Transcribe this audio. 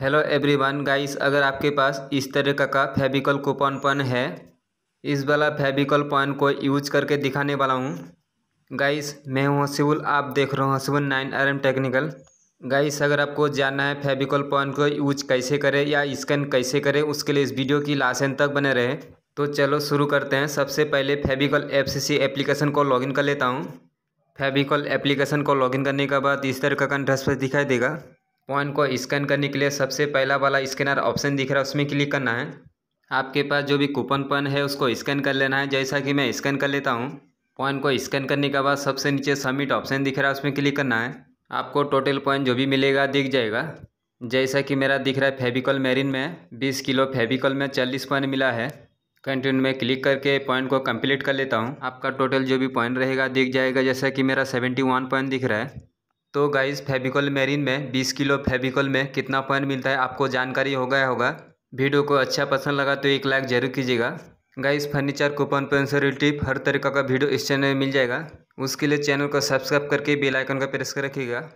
hello everyone guys अगर आपके पास इस तरह का, का फेबिकल कूपन पन है इस वाला फेबिकल पॉइंट को यूज करके दिखाने वाला हूँ गाइस मैं हूँ हसीबुल आप देख रहे हो Hasibul nine R M technical guys अगर आपको जानना है फेबिकल पॉइंट को यूज कैसे करें या स्कैन कैसे करें उसके लिए इस वीडियो की लास्ट तक बने रहे तो चलो शुरू करते हैं सबसे पहले फेबिकल एफ सी एप्लीकेशन को लॉगिन कर लेता हूँ फेबिकल एप्लीकेशन को लॉगिन करने के बाद इस तरह का कंट्रस्ट दिखाई देगा कॉइन को स्कैन करने के लिए सबसे पहला वाला स्कैनर ऑप्शन दिख रहा है उसमें क्लिक करना है आपके पास जो भी कूपन पन है उसको स्कैन कर लेना है जैसा कि मैं स्कैन कर लेता हूँ पॉइंट को स्कैन करने के बाद सबसे नीचे सबमिट ऑप्शन दिख रहा है उसमें क्लिक करना है आपको टोटल पॉइंट जो भी मिलेगा दिख जाएगा जैसा कि मेरा दिख रहा है फेविकॉल मेरिन में 20 किलो फेविकॉल में 40 पॉइंट मिला है कंटिन्यू में क्लिक करके पॉइंट को कंप्लीट कर लेता हूँ आपका टोटल जो भी पॉइंट रहेगा दिख जाएगा जैसा कि मेरा 71 पॉइंट दिख रहा है तो गाइज़ फेविकॉल मेरिन में 20 किलो फेविकॉल में कितना पॉइंट मिलता है आपको जानकारी हो गया होगा वीडियो को अच्छा पसंद लगा तो एक लाइक जरूर कीजिएगा guys furniture coupon pencil tip हर तरीका का वीडियो इस चैनल में मिल जाएगा उसके लिए चैनल को सब्सक्राइब करके बेल आइकन का प्रेस कर रखिएगा